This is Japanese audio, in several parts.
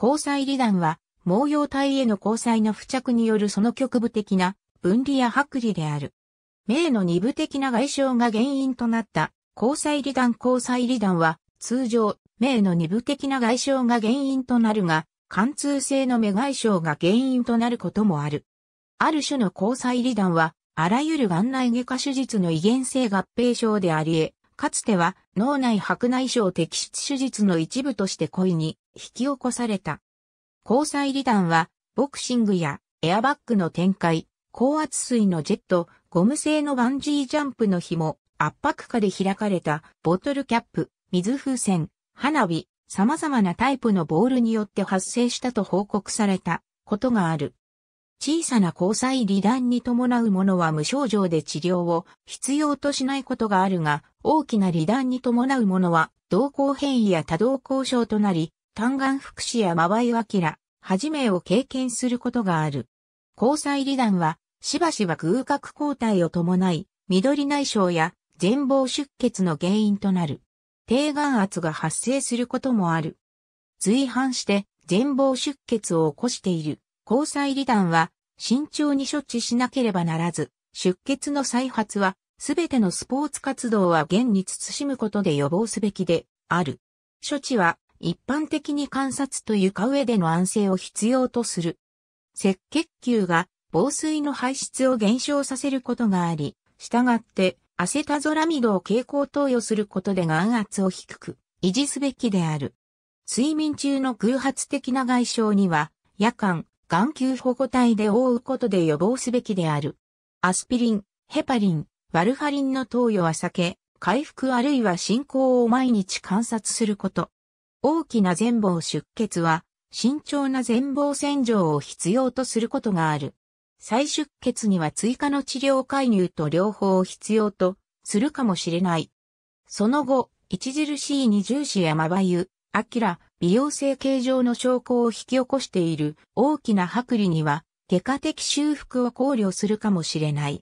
交際離断は、毛様体への交際の付着によるその局部的な分離や剥離である。名の二部的な外傷が原因となった交際離断交際離断は、通常、名の二部的な外傷が原因となるが、貫通性の目外傷が原因となることもある。ある種の交際離断は、あらゆる眼内外科手術の遺言性合併症であり得、かつては脳内白内障摘出手術の一部として故意に引き起こされた。交際離弾は、ボクシングやエアバッグの展開、高圧水のジェット、ゴム製のバンジージャンプの紐、圧迫下で開かれたボトルキャップ、水風船、花火、様々なタイプのボールによって発生したと報告されたことがある。小さな交際離断に伴うものは無症状で治療を必要としないことがあるが、大きな離断に伴うものは、動向変異や多動向症となり、単眼福祉やまばいわきら、はじめを経験することがある。交際離断は、しばしば空角抗体を伴い、緑内障や全貌出血の原因となる。低眼圧が発生することもある。随伴して全貌出血を起こしている交際離断は慎重に処置しなければならず、出血の再発は、すべてのスポーツ活動は現に慎むことで予防すべきである。処置は、一般的に観察と床上での安静を必要とする。赤血球が防水の排出を減少させることがあり、従って、アセタゾラミドを蛍光投与することで眼圧を低く維持すべきである。睡眠中の偶発的な外傷には、夜間、眼球保護体で覆うことで予防すべきである。アスピリン、ヘパリン、ワルファリンの投与は避け、回復あるいは進行を毎日観察すること。大きな全貌出血は、慎重な全貌洗浄を必要とすることがある。再出血には追加の治療介入と両方を必要とするかもしれない。その後、著しい二重視やまばゆ、アキラ、美容整形上の証拠を引き起こしている大きな剥離には、外科的修復を考慮するかもしれない。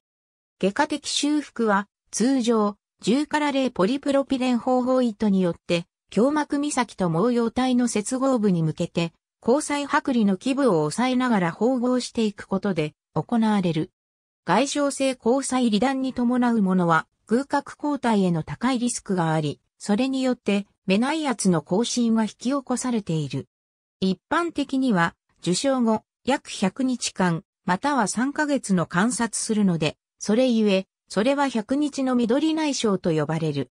外科的修復は、通常、10から0ポリプロピレン方法糸によって、胸膜岬と毛様体の接合部に向けて、交際剥離の基部を抑えながら縫合していくことで行われる。外傷性交際離断に伴うものは、空角抗体への高いリスクがあり、それによってめない圧の更新は引き起こされている。一般的には、受賞後、約100日間、または3ヶ月の観察するので、それゆえ、それは100日の緑内障と呼ばれる。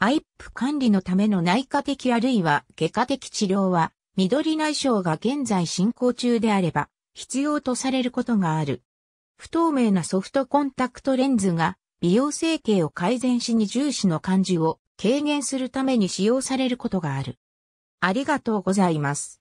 アイップ管理のための内科的あるいは外科的治療は、緑内障が現在進行中であれば、必要とされることがある。不透明なソフトコンタクトレンズが、美容整形を改善しに重視の感じを軽減するために使用されることがある。ありがとうございます。